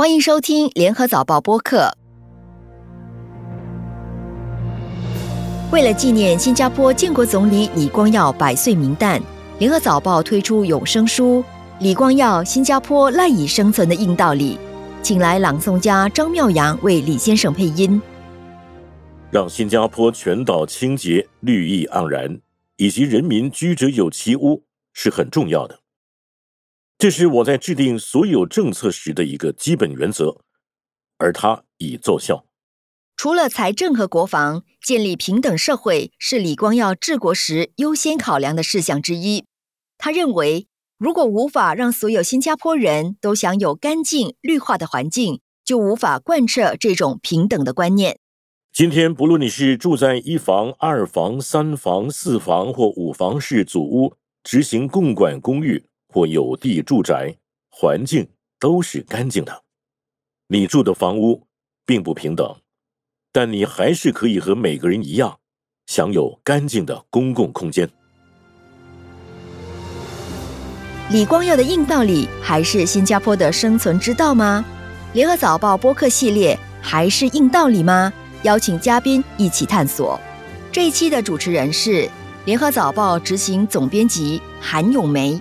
欢迎收听《联合早报》播客。为了纪念新加坡建国总理李光耀百岁名旦，联合早报》推出《永生书：李光耀新加坡赖以生存的硬道理》，请来朗诵家张妙阳为李先生配音。让新加坡全岛清洁、绿意盎然，以及人民居者有其屋是很重要的。这是我在制定所有政策时的一个基本原则，而它已奏效。除了财政和国防，建立平等社会是李光耀治国时优先考量的事项之一。他认为，如果无法让所有新加坡人都享有干净绿化的环境，就无法贯彻这种平等的观念。今天，不论你是住在一房、二房、三房、四房或五房式祖屋，执行共管公寓。或有地住宅环境都是干净的，你住的房屋并不平等，但你还是可以和每个人一样享有干净的公共空间。李光耀的硬道理还是新加坡的生存之道吗？联合早报播客系列还是硬道理吗？邀请嘉宾一起探索。这一期的主持人是联合早报执行总编辑韩咏梅。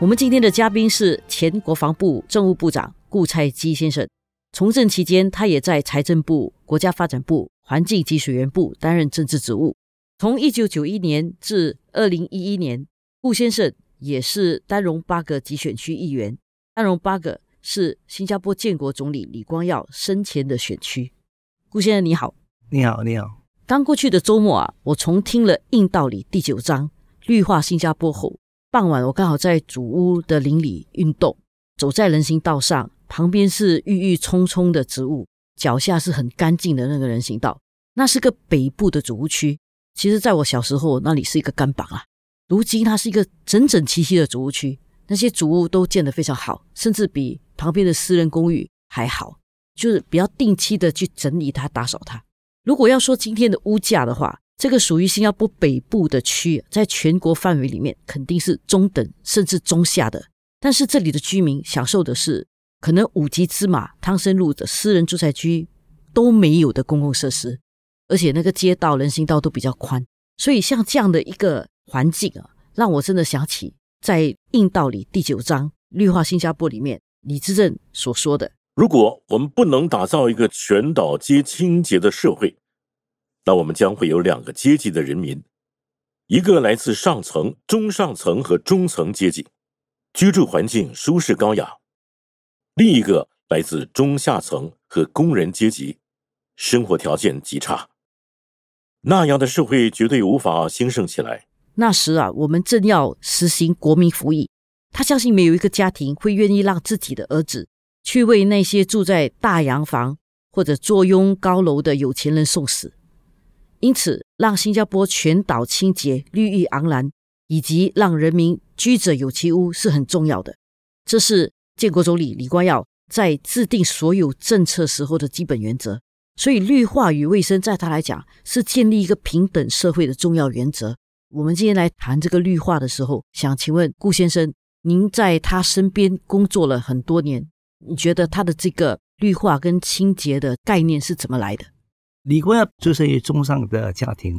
我们今天的嘉宾是前国防部政务部长顾蔡基先生。从政期间，他也在财政部、国家发展部、环境及水源部担任政治职务。从一九九一年至二零一一年，顾先生也是丹绒巴格集选区议员。丹绒巴格是新加坡建国总理李光耀生前的选区。顾先生，你好！你好，你好！刚过去的周末啊，我重听了《硬道理》第九章《绿化新加坡》后。傍晚，我刚好在主屋的林里运动，走在人行道上，旁边是郁郁葱葱的植物，脚下是很干净的那个人行道。那是个北部的主屋区，其实在我小时候那里是一个干板啊，如今它是一个整整齐齐的主屋区，那些主屋都建得非常好，甚至比旁边的私人公寓还好，就是比较定期的去整理它、打扫它。如果要说今天的物价的话，这个属于新加坡北部的区，在全国范围里面肯定是中等甚至中下的，但是这里的居民享受的是可能五级芝麻汤森路的私人住宅区都没有的公共设施，而且那个街道人行道都比较宽，所以像这样的一个环境啊，让我真的想起在《硬道理》第九章《绿化新加坡》里面李志政所说的：“如果我们不能打造一个全岛皆清洁的社会。”那我们将会有两个阶级的人民，一个来自上层、中上层和中层阶级，居住环境舒适高雅；另一个来自中下层和工人阶级，生活条件极差。那样的社会绝对无法兴盛起来。那时啊，我们正要实行国民服役，他相信没有一个家庭会愿意让自己的儿子去为那些住在大洋房或者坐拥高楼的有钱人送死。因此，让新加坡全岛清洁、绿意盎然，以及让人民居者有其屋是很重要的。这是建国总理李光耀在制定所有政策时候的基本原则。所以，绿化与卫生在他来讲是建立一个平等社会的重要原则。我们今天来谈这个绿化的时候，想请问顾先生，您在他身边工作了很多年，你觉得他的这个绿化跟清洁的概念是怎么来的？李光耀出生于中上的家庭，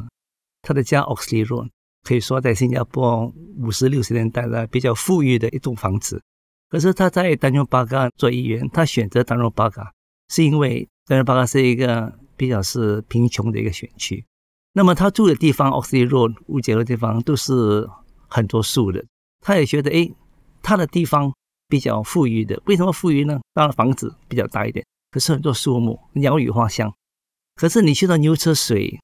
他的家 o x r o a d 可以说在新加坡五十六十年代呢比较富裕的一栋房子。可是他在丹绒巴嘎做议员，他选择丹绒巴嘎是因为丹绒巴嘎是一个比较是贫穷的一个选区。那么他住的地方 o x r o a d 附近的方都是很多树的，他也觉得哎，他的地方比较富裕的，为什么富裕呢？当然房子比较大一点，可是很多树木，鸟语花香。可是你去到牛车水，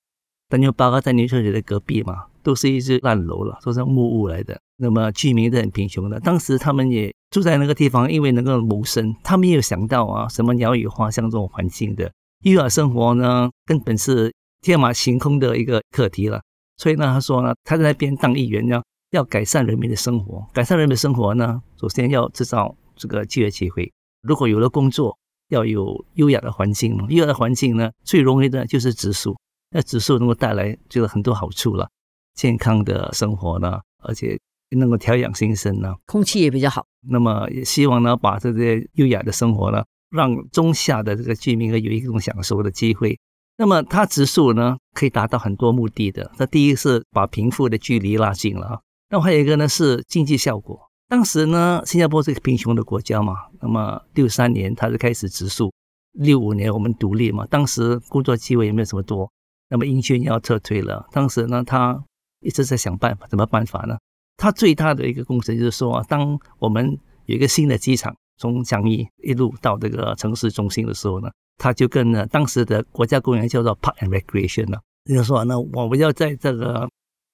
丹尼包括在牛车水的隔壁嘛，都是一些烂楼了，都是木屋来的。那么居民都很贫穷的。当时他们也住在那个地方，因为能够谋生，他们也有想到啊，什么鸟语花香这种环境的育儿生活呢，根本是天马行空的一个课题了。所以呢，他说呢，他在那边当议员，呢，要改善人民的生活，改善人民生活呢，首先要制造这个就业机会。如果有了工作，要有优雅的环境嘛，优雅的环境呢，最容易的就是植树。那植树能够带来就是很多好处了，健康的生活呢，而且能够调养心身呢，空气也比较好。那么也希望呢，把这些优雅的生活呢，让中下的这个居民呢，有一种享受的机会。那么他植树呢，可以达到很多目的的。他第一个是把贫富的距离拉近了，那还有一个呢是经济效果。当时呢，新加坡是一个贫穷的国家嘛。那么六三年，他是开始植树；六五年，我们独立嘛。当时工作机会也没有什么多。那么英军要撤退了，当时呢，他一直在想办法，怎么办法呢？他最大的一个工程就是说，当我们有一个新的机场，从樟宜一路到这个城市中心的时候呢，他就跟呢当时的国家公园叫做 Park and Recreation 了，就说呢，我们要在这个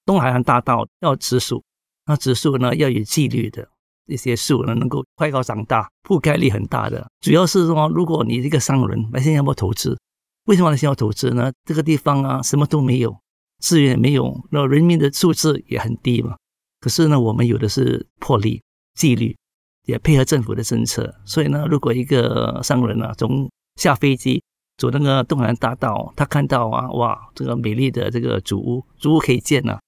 东海岸大道要植树。那植树呢要有纪律的一些树呢，能够快高长大，覆盖率很大的。主要是说，如果你一个商人来新加坡投资，为什么来新加坡投资呢？这个地方啊，什么都没有，资源也没有，那人民的素质也很低嘛。可是呢，我们有的是魄力、纪律，也配合政府的政策。所以呢，如果一个商人呢，从下飞机走那个东南大道，他看到啊，哇，这个美丽的这个主屋，主屋可以建啊，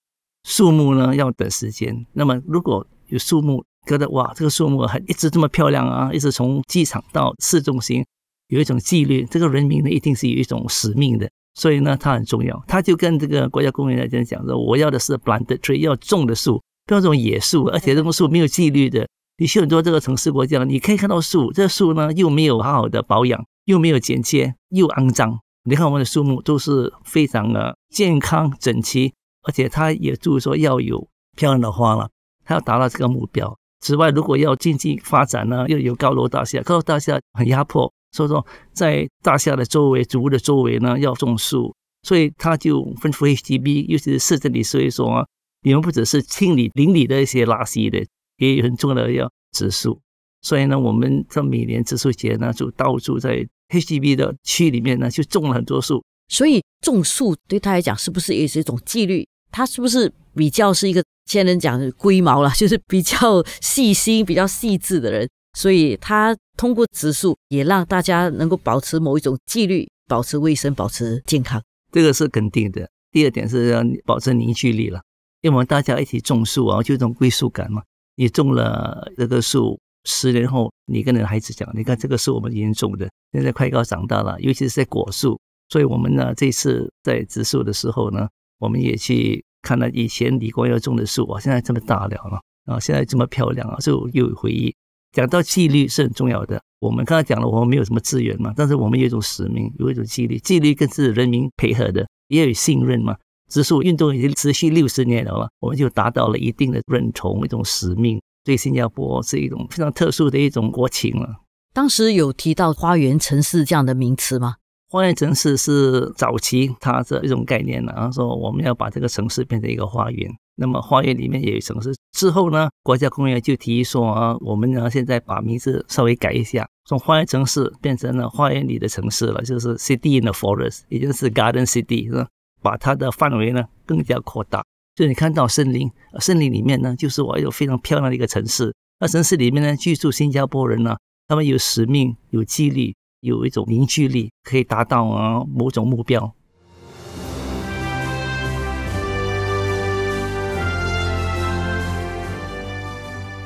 树木呢，要等时间。那么，如果有树木觉得，哇，这个树木还一直这么漂亮啊，一直从机场到市中心，有一种纪律。这个人民呢，一定是有一种使命的，所以呢，它很重要。它就跟这个国家公园来讲说，我要的是 b l o n d e d tree，要种的树，不要种野树，而且这种树没有纪律的。你去很多这个城市国家，你可以看到树，这树呢又没有好好的保养，又没有剪切，又肮脏。你看我们的树木都是非常的健康、整齐。而且他也就是说要有漂亮的花了，他要达到这个目标。此外，如果要经济发展呢，又有高楼大厦，高楼大厦很压迫，所以说在大厦的周围、植物的周围呢，要种树。所以他就吩咐 HGB，尤其是市政里，所以说你们不只是清理邻里的一些垃圾的，也有很重要的要植树。所以呢，我们这每年植树节呢，就到处在 HGB 的区里面呢，就种了很多树。所以种树对他来讲，是不是也是一种纪律？他是不是比较是一个千人讲龟毛了，就是比较细心、比较细致的人，所以他通过植树也让大家能够保持某一种纪律，保持卫生，保持健康，这个是肯定的。第二点是要保持凝聚力了，因为我们大家一起种树啊，就一种归属感嘛。你种了这个树，十年后你跟你的孩子讲，你看这个是我们已经种的，现在快要长大了，尤其是在果树。所以我们呢，这次在植树的时候呢，我们也去。看到以前李光耀种的树啊，现在这么大了啊，啊，现在这么漂亮啊，就又有回忆。讲到纪律是很重要的。我们刚才讲了，我们没有什么资源嘛，但是我们有一种使命，有一种纪律。纪律更是人民配合的，也有信任嘛。植树运动已经持续六十年了，嘛，我们就达到了一定的认同，一种使命，对新加坡是一种非常特殊的一种国情了。当时有提到“花园城市”这样的名词吗？花园城市是早期它的一种概念呢、然后说我们要把这个城市变成一个花园，那么花园里面也有城市。之后呢，国家公园就提议说啊，我们呢现在把名字稍微改一下，从花园城市变成了花园里的城市了，就是 City in the Forest，也就是 Garden City，是吧？把它的范围呢更加扩大，就你看到森林，森林里面呢就是我有非常漂亮的一个城市，那城市里面呢居住新加坡人呢，他们有使命，有纪律。有一种凝聚力，可以达到啊某种目标。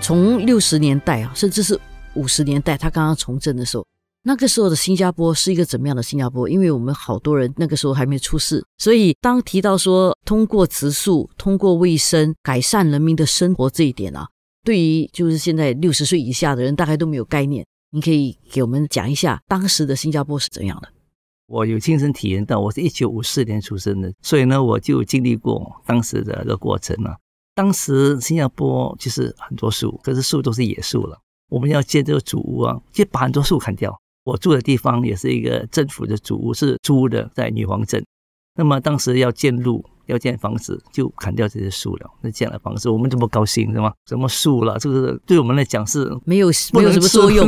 从六十年代啊，甚至是五十年代，他刚刚从政的时候，那个时候的新加坡是一个怎么样的新加坡？因为我们好多人那个时候还没出世，所以当提到说通过植树、通过卫生改善人民的生活这一点啊，对于就是现在六十岁以下的人，大概都没有概念。你可以给我们讲一下当时的新加坡是怎样的？我有亲身体验到，我是一九五四年出生的，所以呢，我就经历过当时的个过程了。当时新加坡其实很多树，可是树都是野树了。我们要建这个主屋啊，就把很多树砍掉。我住的地方也是一个政府的主屋，是租的，在女皇镇。那么当时要建路，要建房子，就砍掉这些树了。那建了房子，我们这么高兴，是吗？什么树了？这是对我们来讲是没有没有什么作用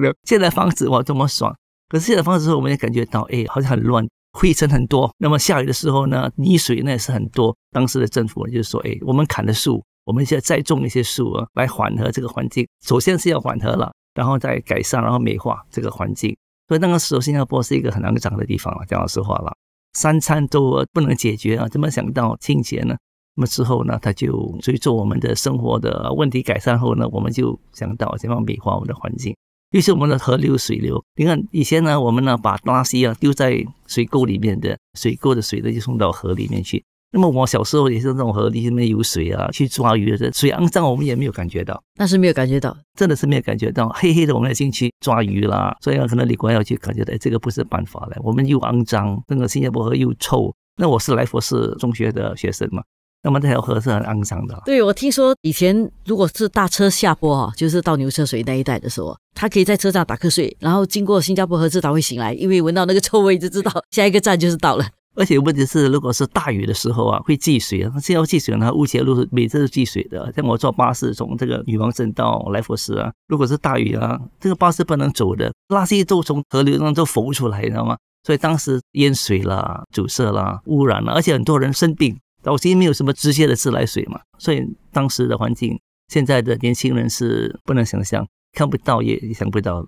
的。建了房子哇，这么爽！可是建了房子之后，我们也感觉到，哎，好像很乱，灰尘很多。那么下雨的时候呢，泥水呢也是很多。当时的政府就是说，哎，我们砍的树，我们现在再种一些树啊，来缓和这个环境。首先是要缓和了，然后再改善，然后美化这个环境。所以那个时候新加坡是一个很难长的地方了，讲老实话了。三餐都不能解决啊，怎么想到清洁呢？那么之后呢，他就随着我们的生活的问题改善后呢，我们就想到怎么美化我们的环境，于是我们的河流水流，你看以前呢，我们呢把垃圾啊丢在水沟里面的，水沟的水呢就送到河里面去。那么我小时候也是这种河里面有水啊，去抓鱼，的，水肮脏，我们也没有感觉到，那是没有感觉到，真的是没有感觉到，黑黑的，我们进去抓鱼啦。所以可能李国耀就感觉到，哎，这个不是办法了，我们又肮脏，那个新加坡河又臭。那我是来佛寺中学的学生嘛，那么这条河是很肮脏的。对，我听说以前如果是大车下坡啊，就是到牛车水那一带的时候，他可以在车上打瞌睡，然后经过新加坡河，知道会醒来，因为闻到那个臭味就知道下一个站就是到了。而且问题是，如果是大雨的时候啊，会积水啊。那要积水呢，乌节路每次都积水的。像我坐巴士从这个女王镇到来佛士啊，如果是大雨啊，这个巴士不能走的，垃圾都从河流当中浮出来，你知道吗？所以当时淹水啦、阻塞啦、污染啦，而且很多人生病，早期没有什么直接的自来水嘛，所以当时的环境，现在的年轻人是不能想象，看不到也想不到。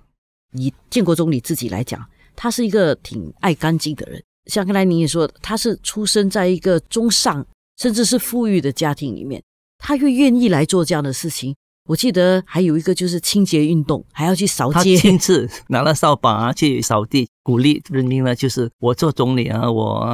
以建国总理自己来讲，他是一个挺爱干净的人。像刚才您也说，他是出生在一个中上甚至是富裕的家庭里面，他又愿意来做这样的事情。我记得还有一个就是清洁运动，还要去扫街，亲自 拿了扫把啊去扫地，鼓励人民呢，就是我做总理啊，我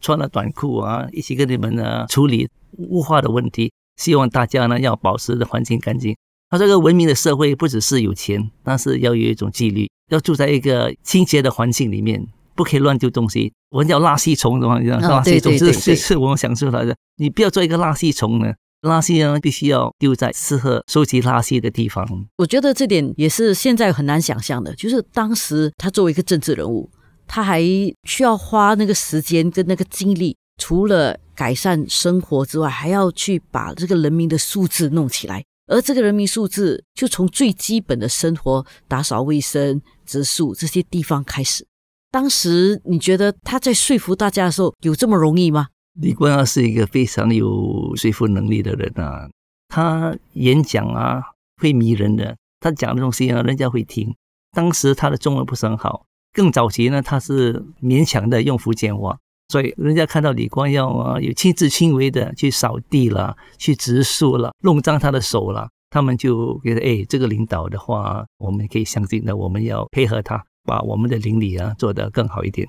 穿了短裤啊，一起跟你们呢处理雾化的问题。希望大家呢要保持的环境干净。他这个文明的社会不只是有钱，但是要有一种纪律，要住在一个清洁的环境里面。不可以乱丢东西，我们叫垃圾虫怎么样？垃圾虫是是是我们想出来的。你不要做一个垃圾虫呢，垃圾呢必须要丢在适合收集垃圾的地方。我觉得这点也是现在很难想象的，就是当时他作为一个政治人物，他还需要花那个时间跟那个精力，除了改善生活之外，还要去把这个人民的素质弄起来，而这个人民素质就从最基本的生活、打扫卫生、植树这些地方开始。当时你觉得他在说服大家的时候有这么容易吗？李光耀是一个非常有说服能力的人啊，他演讲啊会迷人的，他讲的东西啊人家会听。当时他的中文不是很好，更早期呢他是勉强的用福建话，所以人家看到李光耀啊有亲自亲为的去扫地了、去植树了、弄脏他的手了，他们就觉得哎，这个领导的话我们可以相信的，我们要配合他。把我们的邻里啊做得更好一点。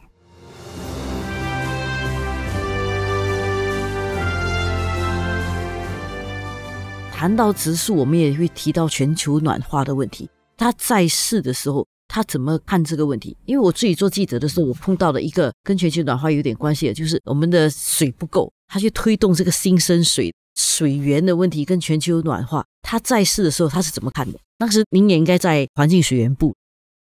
谈到植树，我们也会提到全球暖化的问题。他在世的时候，他怎么看这个问题？因为我自己做记者的时候，我碰到了一个跟全球暖化有点关系的，就是我们的水不够，他去推动这个新生水水源的问题跟全球暖化。他在世的时候，他是怎么看的？当时您也应该在环境水源部。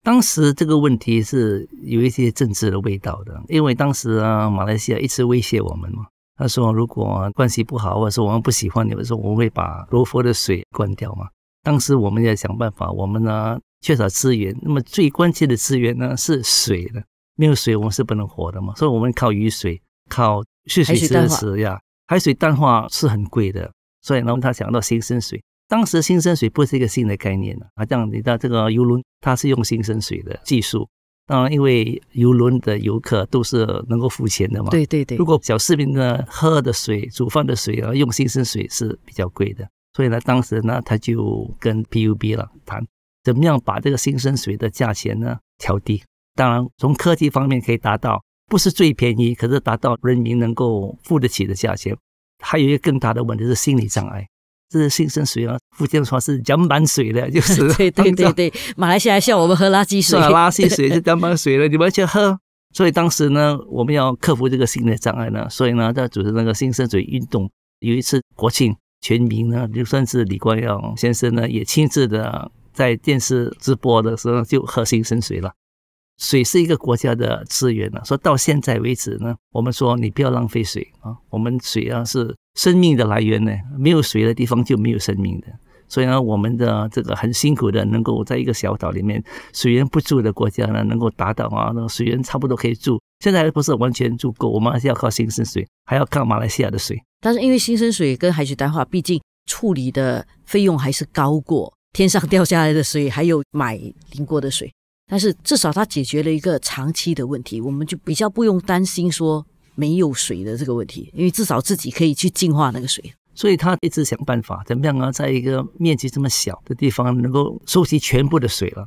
当时这个问题是有一些政治的味道的，因为当时啊，马来西亚一直威胁我们嘛。他说，如果关系不好，或者说我们不喜欢你，们，说我们会把罗佛的水关掉嘛。当时我们要想办法，我们呢缺少资源，那么最关键的资源呢是水的，没有水我们是不能活的嘛。所以我们靠雨水，靠蓄水池呀，海水淡化是很贵的，所以呢，他想到新生水。当时新生水不是一个新的概念啊，这像你的这个游轮，它是用新生水的技术。当然，因为游轮的游客都是能够付钱的嘛。对对对。如果小市民呢喝的水、煮饭的水啊，用新生水是比较贵的，所以呢，当时呢他就跟 PUB 了谈，怎么样把这个新生水的价钱呢调低。当然，从科技方面可以达到不是最便宜，可是达到人民能够付得起的价钱。还有一个更大的问题是心理障碍。这是新生水啊！福建话是江板水的，就是 对对 对对，马来西亚像笑我们喝垃圾水。垃圾水 是江板水了，你们去喝。所以当时呢，我们要克服这个心理障碍呢，所以呢，在组织那个新生水运动。有一次国庆全民呢，就算是李光耀先生呢，也亲自的在电视直播的时候就喝新生水了。水是一个国家的资源啊，说到现在为止呢，我们说你不要浪费水啊，我们水啊是。生命的来源呢？没有水的地方就没有生命的。所以呢，我们的这个很辛苦的，能够在一个小岛里面水源不足的国家呢，能够达到啊，那个水源差不多可以住。现在还不是完全住够，我们还是要靠新生水，还要靠马来西亚的水。但是因为新生水跟海水淡化，毕竟处理的费用还是高过天上掉下来的水，还有买邻国的水。但是至少它解决了一个长期的问题，我们就比较不用担心说。没有水的这个问题，因为至少自己可以去净化那个水，所以他一直想办法，怎么样啊，在一个面积这么小的地方，能够收集全部的水了。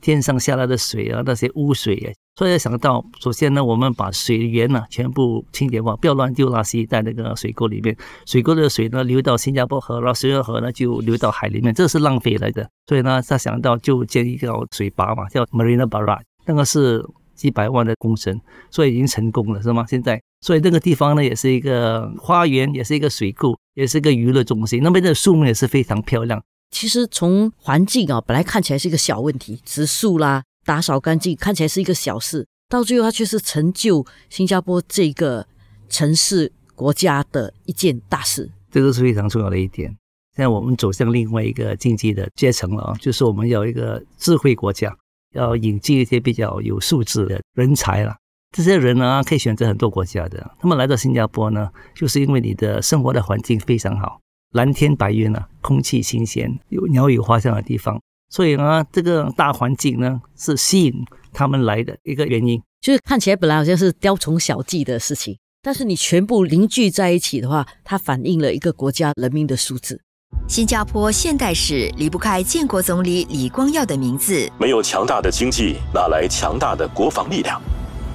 天上下来的水啊，那些污水，所以想到，首先呢，我们把水源呢全部清洁化，不要乱丢垃圾在那个水沟里面。水沟的水呢流到新加坡河，然新加坡河呢就流到海里面，这是浪费来的。所以呢，他想到就建一个水坝嘛，叫 Marina Barrage，那个是。几百万的工程，所以已经成功了，是吗？现在，所以那个地方呢，也是一个花园，也是一个水库，也是一个娱乐中心。那边的树木也是非常漂亮。其实从环境啊，本来看起来是一个小问题，植树啦，打扫干净，看起来是一个小事，到最后它却是成就新加坡这个城市国家的一件大事。这个是非常重要的一点。现在我们走向另外一个经济的阶层了啊，就是我们有一个智慧国家。要引进一些比较有素质的人才了。这些人呢，可以选择很多国家的。他们来到新加坡呢，就是因为你的生活的环境非常好，蓝天白云啊，空气新鲜，有鸟语花香的地方。所以呢，这个大环境呢，是吸引他们来的一个原因。就是看起来本来好像是雕虫小技的事情，但是你全部凝聚在一起的话，它反映了一个国家人民的素质。新加坡现代史离不开建国总理李光耀的名字。没有强大的经济，哪来强大的国防力量？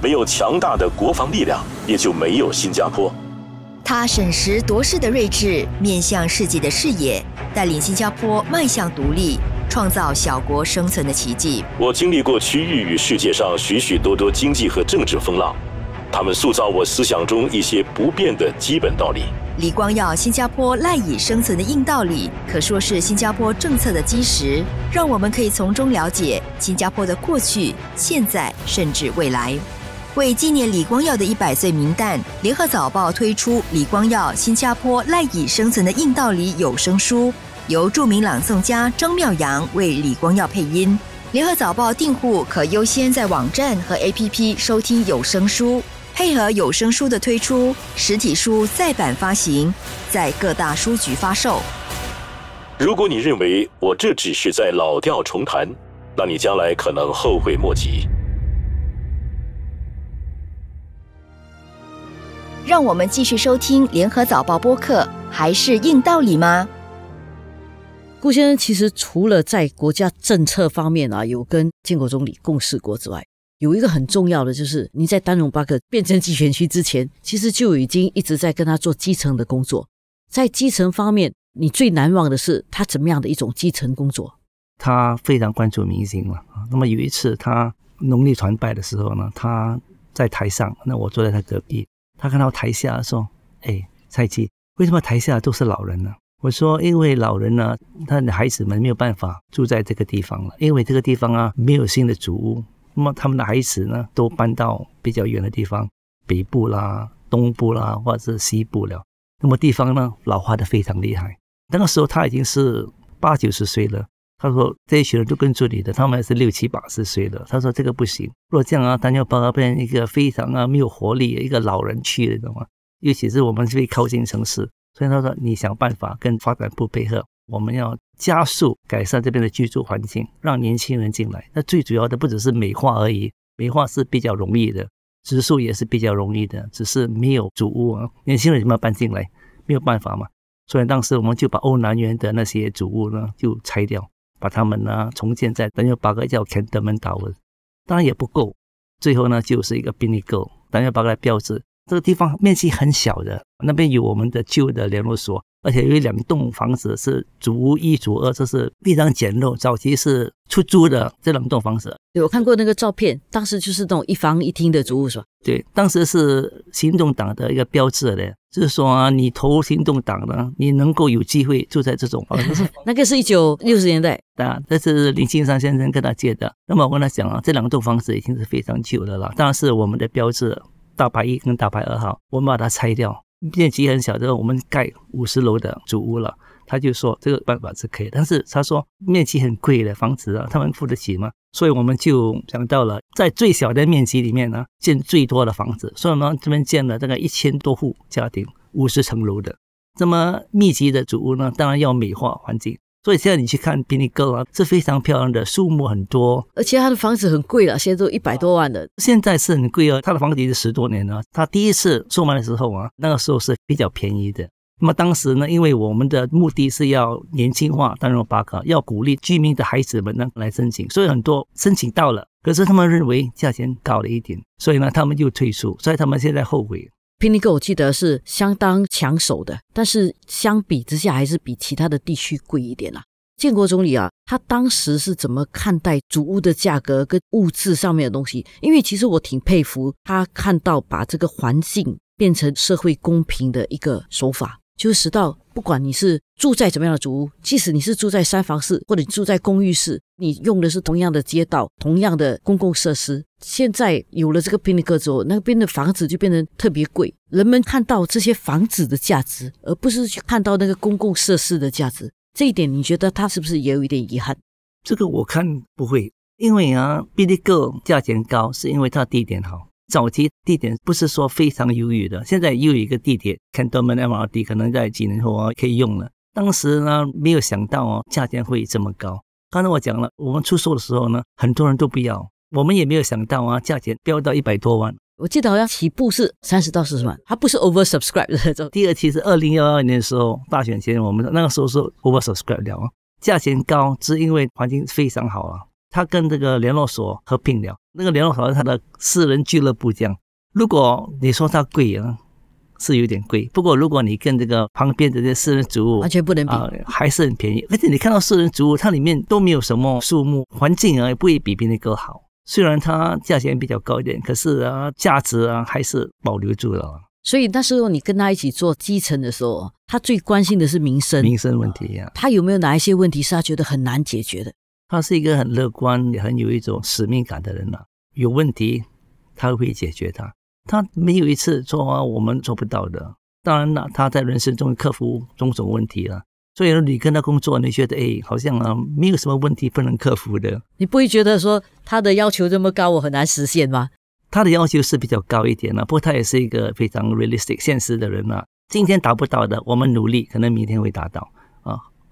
没有强大的国防力量，也就没有新加坡。他审时度势的睿智，面向世界的视野，带领新加坡迈向独立，创造小国生存的奇迹。我经历过区域与世界上许许多多经济和政治风浪。他们塑造我思想中一些不变的基本道理。李光耀新加坡赖以生存的硬道理，可说是新加坡政策的基石，让我们可以从中了解新加坡的过去、现在，甚至未来。为纪念李光耀的一百岁名旦，联合早报推出《李光耀：新加坡赖以生存的硬道理》有声书，由著名朗诵家张妙阳为李光耀配音。联合早报订户可优先在网站和 APP 收听有声书。配合有声书的推出，实体书再版发行，在各大书局发售。如果你认为我这只是在老调重弹，那你将来可能后悔莫及。让我们继续收听联合早报播客，还是硬道理吗？顾先生，其实除了在国家政策方面啊，有跟建国总理共事过之外，有一个很重要的，就是你在丹戎巴克变成集权区之前，其实就已经一直在跟他做基层的工作。在基层方面，你最难忘的是他怎么样的一种基层工作？他非常关注民星了。那么有一次他农历团拜的时候呢，他在台上，那我坐在他隔壁，他看到台下说：“哎，蔡记，为什么台下都是老人呢？”我说：“因为老人呢，他的孩子们没有办法住在这个地方了，因为这个地方啊，没有新的祖屋。”那么他们的孩子呢，都搬到比较远的地方，北部啦、东部啦，或者是西部了。那么地方呢，老化的非常厉害。那个时候他已经是八九十岁了，他说这一群人都跟着你的，他们也是六七八十岁了。他说这个不行，若这样啊，他鸟把啊变成一个非常啊没有活力的一个老人区，你知道吗？尤其是我们边靠近城市，所以他说你想办法跟发展部配合。我们要加速改善这边的居住环境，让年轻人进来。那最主要的不只是美化而已，美化是比较容易的，植树也是比较容易的，只是没有主屋啊，年轻人怎么搬进来？没有办法嘛。所以当时我们就把欧南园的那些主屋呢就拆掉，把它们呢重建在等于八个叫肯德门岛，当然也不够。最后呢就是一个宾利购，等于八个标志，这个地方面积很小的，那边有我们的旧的联络所。而且有两栋房子是足一、足二，这是非常简陋，早期是出租的这两栋房子。有看过那个照片，当时就是那种一房一厅的主屋是吧？对，当时是行动党的一个标志的，就是说你投行动党呢，你能够有机会住在这种房子。那个是一九六十年代，啊，这是林清山先生跟他借的。那么我跟他讲啊，这两栋房子已经是非常旧的了，当然是我们的标志，大牌一跟大牌二号，我们把它拆掉。面积很小，之后我们盖五十楼的主屋了。他就说这个办法是可以，但是他说面积很贵的房子啊，他们付得起吗？所以我们就想到了在最小的面积里面呢，建最多的房子。所以呢，这边建了大概一千多户家庭五十层楼的这么密集的主屋呢，当然要美化环境。所以现在你去看宾利哥啊，是非常漂亮的，树木很多，而且他的房子很贵了，现在都一百多万的，现在是很贵哦，他的房子是十多年了，他第一次售卖的时候啊，那个时候是比较便宜的。那么当时呢，因为我们的目的是要年轻化，当然巴克要鼓励居民的孩子们呢来申请，所以很多申请到了，可是他们认为价钱高了一点，所以呢他们就退出，所以他们现在后悔。Pinnacle 我记得是相当抢手的，但是相比之下还是比其他的地区贵一点啦。建国总理啊，他当时是怎么看待主屋的价格跟物质上面的东西？因为其实我挺佩服他看到把这个环境变成社会公平的一个手法。就是，到不管你是住在怎么样的主屋，即使你是住在三房室或者住在公寓室，你用的是同样的街道、同样的公共设施。现在有了这个宾利克之后，那边的房子就变得特别贵。人们看到这些房子的价值，而不是去看到那个公共设施的价值。这一点，你觉得他是不是也有一点遗憾？这个我看不会，因为啊，宾利克价钱高是因为它地点好。早期地点不是说非常优越的，现在又有一个地铁 c a n t o r b u M R D 可能在几年后可以用了。当时呢没有想到哦，价钱会这么高。刚才我讲了，我们出售的时候呢，很多人都不要，我们也没有想到啊，价钱飙到一百多万。我记得好像起步是三十到四十万，它不是 Over Subscribe。第二期是二零幺二年的时候，大选前我们那个时候是 Over Subscribe 了啊，价钱高是因为环境非常好啊，它跟这个联络所合并了。那个联络所像他的私人俱乐部这样，如果你说它贵啊，是有点贵。不过如果你跟这个旁边的这些私人植物完全不能比，还是很便宜。而且你看到私人植物，它里面都没有什么树木，环境啊也不会比别的更好。虽然它价钱比较高一点，可是啊，价值啊还是保留住了。所以那时候你跟他一起做基层的时候，他最关心的是民生，民生问题。他有没有哪一些问题是他觉得很难解决的？他是一个很乐观、也很有一种使命感的人了。有问题，他会解决它。他没有一次说我们做不到的。当然了，他在人生中克服种种问题了。所以你跟他工作，你觉得哎，好像啊，没有什么问题不能克服的。你不会觉得说他的要求这么高，我很难实现吗？他的要求是比较高一点了，不过他也是一个非常 realistic 现实的人了。今天达不到的，我们努力，可能明天会达到。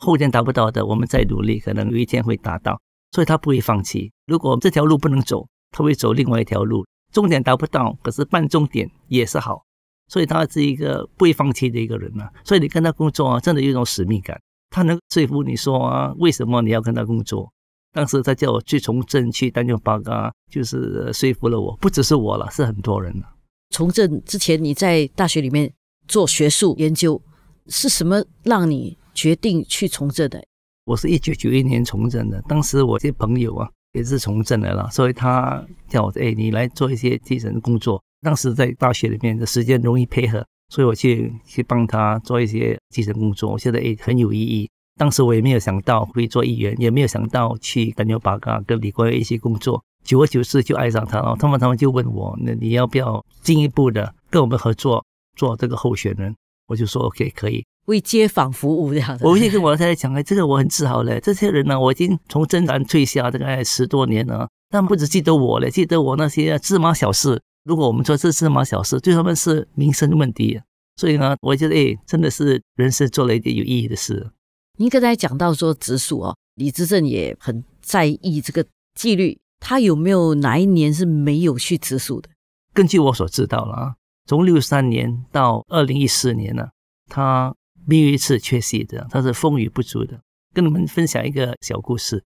后天达不到的，我们再努力，可能有一天会达到，所以他不会放弃。如果这条路不能走，他会走另外一条路。终点达不到，可是半终点也是好，所以他是一个不会放弃的一个人呐。所以你跟他工作啊，真的有一种使命感。他能说服你说啊，为什么你要跟他工作？当时他叫我去从政去担任法官，就是说服了我，不只是我了，是很多人了。从政之前，你在大学里面做学术研究，是什么让你？决定去从政的，我是一九九一年从政的。当时我这朋友啊，也是从政的啦，所以他叫我哎，你来做一些基层工作。”当时在大学里面的时间容易配合，所以我去去帮他做一些基层工作。我觉得哎很有意义。当时我也没有想到会做议员，也没有想到去跟牛八嘎跟李光一起工作。久而久之就爱上他了。他们他们就问我：“那你要不要进一步的跟我们合作，做这个候选人？”我就说：“OK，可以。”为街坊服务这样，我以前跟我太太讲，哎，这个我很自豪嘞。这些人呢，我已经从真南退下大概十多年了，他们不止记得我嘞，记得我那些芝麻小事。如果我们说这芝麻小事，对他们是民生问题，所以呢，我觉得哎，真的是人生做了一点有意义的事。您刚才讲到说植树哦，李治正也很在意这个纪律。他有没有哪一年是没有去植树的？根据我所知道了啊，从六三年到二零一四年呢，他。没有一次缺席的，他是风雨不足的。跟你们分享一个小故事：，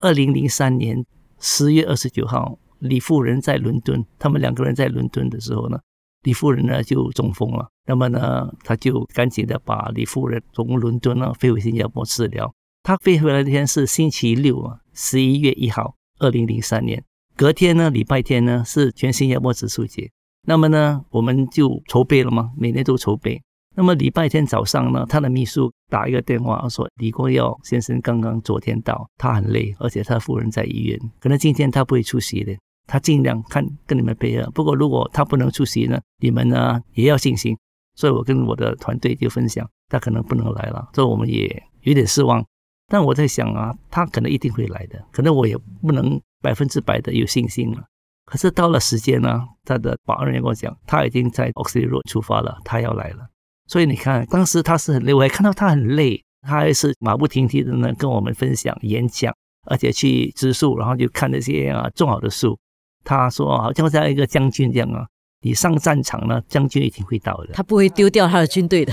二零零三年十月二十九号，李夫人在伦敦，他们两个人在伦敦的时候呢，李夫人呢就中风了。那么呢，他就赶紧的把李夫人从伦敦呢飞回新加坡治疗。他飞回来那天是星期六啊，十一月一号，二零零三年。隔天呢，礼拜天呢是全新加坡植树节。那么呢，我们就筹备了吗？每年都筹备。那么礼拜天早上呢，他的秘书打一个电话说，李光耀先生刚刚昨天到，他很累，而且他夫人在医院，可能今天他不会出席的。他尽量看跟你们配合。不过如果他不能出席呢，你们呢也要进心。所以我跟我的团队就分享，他可能不能来了，这我们也有点失望。但我在想啊，他可能一定会来的，可能我也不能百分之百的有信心了。可是到了时间呢，他的保安人员跟我讲，他已经在 o x y r o a d 出发了，他要来了。所以你看，当时他是很累，我还看到他很累，他还是马不停蹄的呢，跟我们分享演讲，而且去植树，然后就看那些啊种好的树。他说，好像像一个将军这样啊，你上战场呢，将军一定会到的，他不会丢掉他的军队的。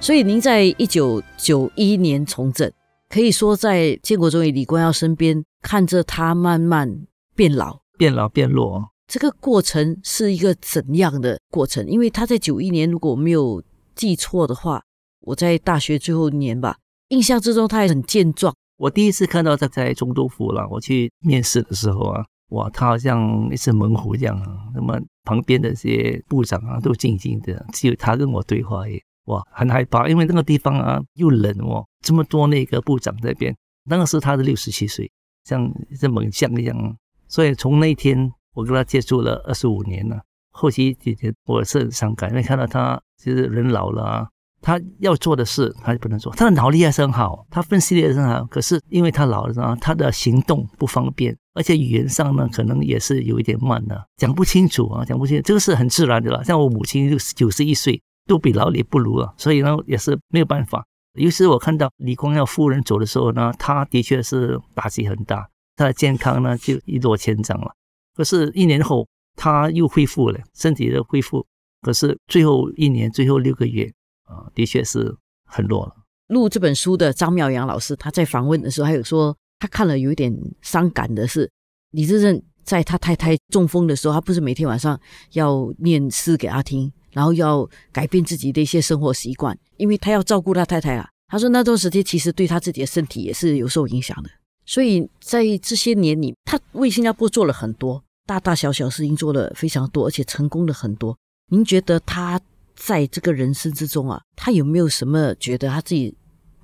所以您在一九九一年重整，可以说在建国总理李光耀身边，看着他慢慢。变老，变老变弱这个过程是一个怎样的过程？因为他在九一年，如果没有记错的话，我在大学最后一年吧，印象之中他还很健壮。我第一次看到他在中都府了，我去面试的时候啊，哇，他好像一只猛虎一样。那么旁边那些部长啊都静静的，只有他跟我对话耶。哇，很害怕，因为那个地方啊又冷哦，这么多那个部长那边，当时他是六十七岁，像一只猛将一样。所以从那天我跟他接触了二十五年了，后期几天我是很伤感，因为看到他其实人老了啊，他要做的事他就不能做，他的脑力还是很好，他分析力也很好，可是因为他老了啊，他的行动不方便，而且语言上呢可能也是有一点慢的，讲不清楚啊，讲不清，这个是很自然的了。像我母亲九十一岁都比老李不如了，所以呢也是没有办法。于是我看到李光耀夫人走的时候呢，他的确是打击很大。他的健康呢，就一落千丈了。可是，一年后他又恢复了，身体的恢复。可是，最后一年，最后六个月啊，的确是很弱了。录这本书的张妙阳老师，他在访问的时候，还有说他看了有一点伤感的是，李自珍在他太太中风的时候，他不是每天晚上要念诗给他听，然后要改变自己的一些生活习惯，因为他要照顾他太太啊。他说那段时间其实对他自己的身体也是有受影响的。所以在这些年里，他为新加坡做了很多大大小小事情，做了非常多，而且成功的很多。您觉得他在这个人生之中啊，他有没有什么觉得他自己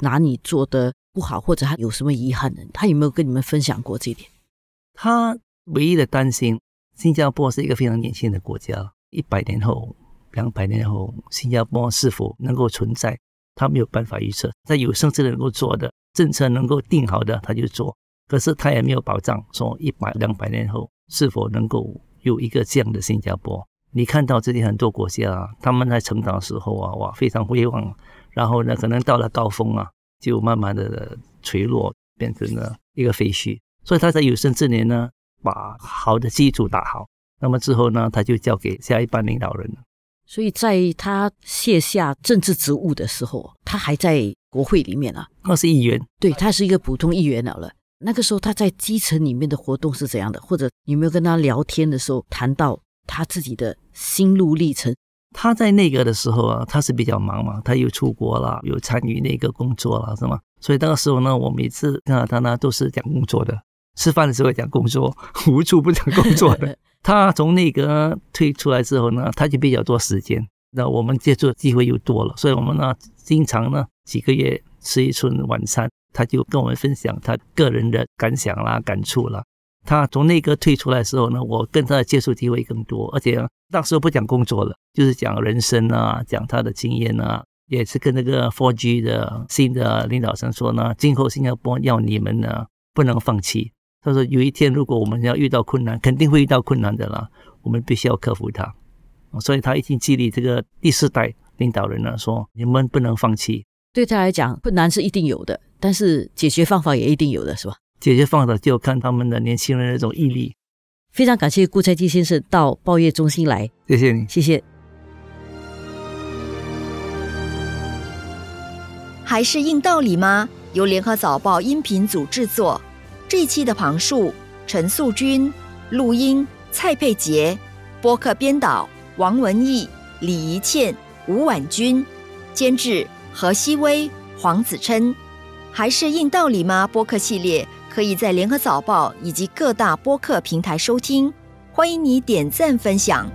哪里做的不好，或者他有什么遗憾呢？他有没有跟你们分享过这一点？他唯一的担心，新加坡是一个非常年轻的国家，一百年后、两百年后，新加坡是否能够存在，他没有办法预测。在有生之年能够做的。政策能够定好的，他就做，可是他也没有保障，说一百两百年后是否能够有一个这样的新加坡？你看到这里很多国家，啊，他们在成长时候啊，哇，非常辉煌，然后呢，可能到了高峰啊，就慢慢的垂落，变成了一个废墟。所以他在有生之年呢，把好的基础打好，那么之后呢，他就交给下一班领导人。所以在他卸下政治职务的时候，他还在国会里面啊。他是议员。对，他是一个普通议员了了。那个时候他在基层里面的活动是怎样的？或者有没有跟他聊天的时候谈到他自己的心路历程？他在那个的时候啊，他是比较忙嘛，他又出国了，有参与那个工作了，是吗？所以那个时候呢，我每次看到他呢，都是讲工作的。吃饭的时候讲工作，无处不讲工作的。他从内阁退出来之后呢，他就比较多时间，那我们接触的机会又多了，所以我们呢，经常呢，几个月吃一次晚餐，他就跟我们分享他个人的感想啦、感触啦。他从内阁退出来的时候呢，我跟他的接触机会更多，而且那时候不讲工作了，就是讲人生啊，讲他的经验啊，也是跟那个 4G 的新的领导层说呢，今后新加坡要你们呢，不能放弃。他说：“有一天，如果我们要遇到困难，肯定会遇到困难的啦。我们必须要克服它。所以，他一定激励这个第四代领导人呢，说：‘你们不能放弃。’对他来讲，困难是一定有的，但是解决方法也一定有的，是吧？解决方法就看他们的年轻人的种毅力。非常感谢顾蔡基先生到报业中心来，谢谢你，谢谢。还是硬道理吗？由联合早报音频组制作。”这一期的旁述陈素君、录音蔡佩杰、播客编导王文义、李怡倩、吴婉君，监制何曦微、黄子琛，还是硬道理吗？播客系列可以在联合早报以及各大播客平台收听，欢迎你点赞分享。